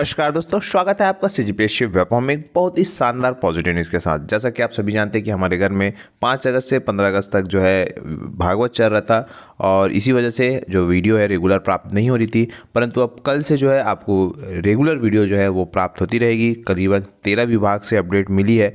नमस्कार दोस्तों स्वागत है आपका सी जी सी वेपॉम में बहुत ही शानदार पॉजिटिव न्यूज़ के साथ जैसा कि आप सभी जानते हैं कि हमारे घर में पाँच अगस्त से पंद्रह अगस्त तक जो है भागवत चल रहा था और इसी वजह से जो वीडियो है रेगुलर प्राप्त नहीं हो रही थी परंतु अब कल से जो है आपको रेगुलर वीडियो जो है वो प्राप्त होती रहेगी करीबन तेरह विभाग से अपडेट मिली है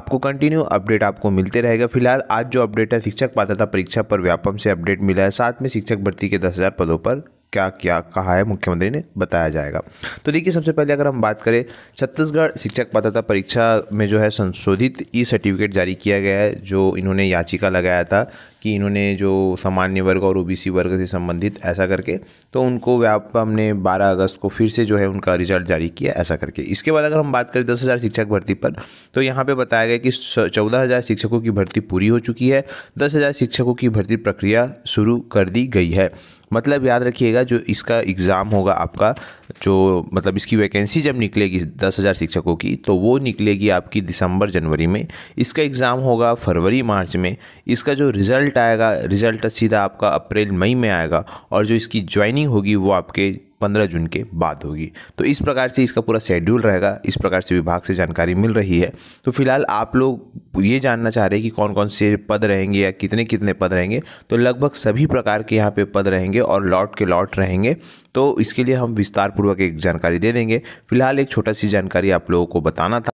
आपको कंटिन्यू अपडेट आपको मिलते रहेगा फिलहाल आज जो अपडेट है शिक्षक पात्रता परीक्षा पर व्यापम से अपडेट मिला है साथ में शिक्षक भर्ती के दस हज़ार पदों पर क्या क्या कहा है मुख्यमंत्री ने बताया जाएगा तो देखिए सबसे पहले अगर हम बात करें छत्तीसगढ़ शिक्षक पात्रता परीक्षा में जो है संशोधित ई सर्टिफिकेट जारी किया गया है जो इन्होंने याचिका लगाया था कि इन्होंने जो सामान्य वर्ग और ओबीसी वर्ग से संबंधित ऐसा करके तो उनको व्यापम ने 12 अगस्त को फिर से जो है उनका रिजल्ट जारी किया ऐसा करके इसके बाद अगर हम बात करें दस हज़ार शिक्षक भर्ती पर तो यहाँ पे बताया गया कि चौदह हज़ार शिक्षकों की भर्ती पूरी हो चुकी है दस हज़ार शिक्षकों की भर्ती प्रक्रिया शुरू कर दी गई है मतलब याद रखिएगा जो इसका एग्ज़ाम होगा आपका जो मतलब इसकी वैकेंसी जब निकलेगी दस हज़ार शिक्षकों की तो वो निकलेगी आपकी दिसंबर जनवरी में इसका एग्ज़ाम होगा फरवरी मार्च में इसका जो रिज़ल्ट आएगा रिज़ल्ट सीधा आपका अप्रैल मई में आएगा और जो इसकी ज्वाइनिंग होगी वो आपके पंद्रह जून के बाद होगी तो इस प्रकार से इसका पूरा शेड्यूल रहेगा इस प्रकार से विभाग से जानकारी मिल रही है तो फिलहाल आप लोग ये जानना चाह रहे हैं कि कौन कौन से पद रहेंगे या कितने कितने पद रहेंगे तो लगभग सभी प्रकार के यहाँ पे पद रहेंगे और लॉट के लॉट रहेंगे तो इसके लिए हम विस्तारपूर्वक एक जानकारी दे देंगे फिलहाल एक छोटा सी जानकारी आप लोगों को बताना था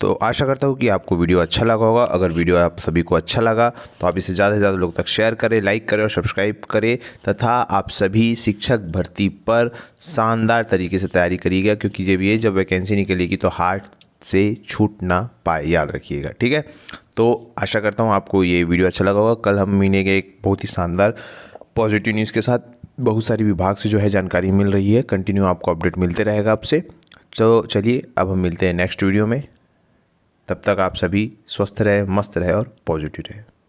तो आशा करता हूँ कि आपको वीडियो अच्छा लगा होगा अगर वीडियो आप सभी को अच्छा लगा तो आप इसे ज़्यादा से ज़्यादा लोग तक शेयर करें लाइक करें और सब्सक्राइब करें तथा आप सभी शिक्षक भर्ती पर शानदार तरीके से तैयारी करिएगा क्योंकि जब ये जब वैकेंसी निकलेगी तो हार्ट से छूट ना पाए याद रखिएगा ठीक है तो आशा करता हूँ आपको ये वीडियो अच्छा लगा होगा कल हम महीने के एक बहुत ही शानदार पॉजिटिव न्यूज़ के साथ बहुत सारी विभाग से जो है जानकारी मिल रही है कंटिन्यू आपको अपडेट मिलते रहेगा आपसे तो चलिए अब हम मिलते हैं नेक्स्ट वीडियो में तब तक आप सभी स्वस्थ रहें मस्त रहें और पॉजिटिव रहें